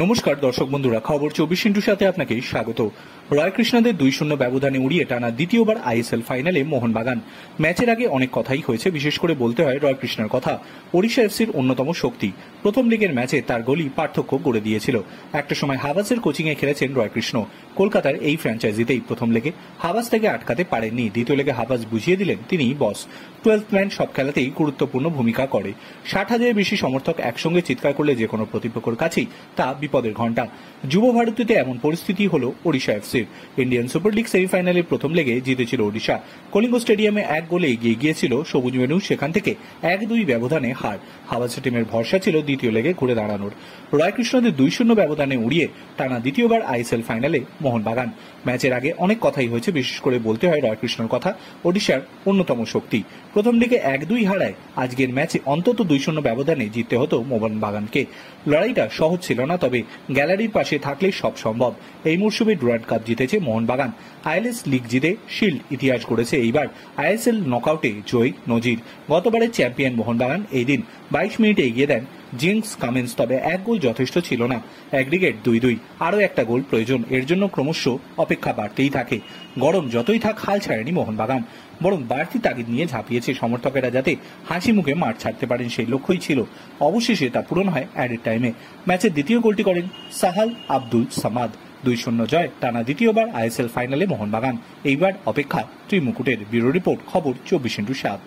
নমস্কার দর্শক বন্ধুরা খবর চব্বিশ ইন্টুর সাথে আপনাকে স্বাগত রয়কৃষ্ণাদের দুই শূন্য ব্যবধানে উড়িয়ে টানা দ্বিতীয়বার আইএসএল ফাইনালে মোহনবাগান ম্যাচের আগে অনেক কথাই হয়েছে বিশেষ করে বলতে হয় রয়কৃষ্ণার কথা ওড়িশা এফসির অন্যতম শক্তি প্রথম লিগের ম্যাচে তার গলি পার্থক্য গড়ে দিয়েছিল একটা সময় হাবাসের কোচিংয়ে খেলেছেন রয়কৃষ্ণ কলকাতার এই ফ্র্যাঞ্চাইজিতেই প্রথম লেগে হাবাস থেকে আটকাতে পারেননি দ্বিতীয় লেগে হাবাস বুঝিয়ে দিলেন তিনি বস টুয়েলথ ম্যান সব খেলাতেই গুরুত্বপূর্ণ ভূমিকা করে ষাট হাজারের বেশি সমর্থক একসঙ্গে চিৎকার করলে যে কোনো প্রতিপক্ষের কাছেই তা বিপদের ঘণ্টা যুব ভারতীতে এমন পরিস্থিতি হল ওড়িশা এফসির ইন্ডিয়ান সুপার লিগ সেমিফাইনালের প্রথম লেগে জিতেছিল ওড়িশা কলিঙ্গ স্টেডিয়ামে এক গোলে এগিয়ে গিয়েছিল সবুজ মেনু সেখান থেকে এক দুই ব্যবধানে হার হাওয়াসা টিমের ভরসা ছিল দ্বিতীয় লেগে ঘুরে দাঁড়ানোর রায়কৃষ্ণদের দুই শূন্য ব্যবধানে উড়িয়ে টানা দ্বিতীয়বার আইএসএল ফাইনালে মোহনবাগান ম্যাচের আগে অনেক কথাই হয়েছে বিশেষ করে বলতে হয় রায়কৃষ্ণর কথা ওড়িশার অন্যতম শক্তি প্রথম দিকে এক দুই হারায় আজকের ম্যাচে অন্তত দুই শূন্য ব্যবধানে জিততে হতো মোহনবাগানকে লড়াইটা সহজ ছিল না তবে হিসাবে গ্যালারির পাশে থাকলে সব সম্ভব এই মরশুমে ডুরান্ড কাপ জিতেছে মোহনবাগান আইএলএস লিগ জিতে শিল্ড ইতিহাস করেছে এইবার আইএসএল নকআউটে জয়ী নজির গতবারের চ্যাম্পিয়ন মোহনবাগান এই দিন বাইশ মিনিটে এগিয়ে দেন জিন্স কামেন্স তবে এক গোল যথেষ্ট ছিল না অ্যাগ্রিগেট দুই দুই আরও একটা গোল প্রয়োজন এর জন্য ক্রমশ অপেক্ষা বাড়তেই থাকে গরম যতই থাক হাল ছাড়েনি মোহনবাগান বরং বাড়তি তাগিদ নিয়ে ঝাঁপিয়েছে সমর্থকেরা যাতে হাসি মুখে মাঠ ছাড়তে পারেন সেই লক্ষ্যই ছিল অবশেষে তা পূরণ হয় অ্যাডের টাইমে ম্যাচের দ্বিতীয় গোলটি করেন সাহাল আব্দুল সামাদ দুই শূন্য জয় টানা দ্বিতীয়বার আইএসএল ফাইনালে মোহনবাগান এইবার অপেক্ষা ত্রিমুকুটের ব্যুরো রিপোর্ট খবর চব্বিশ ইন্টু সাত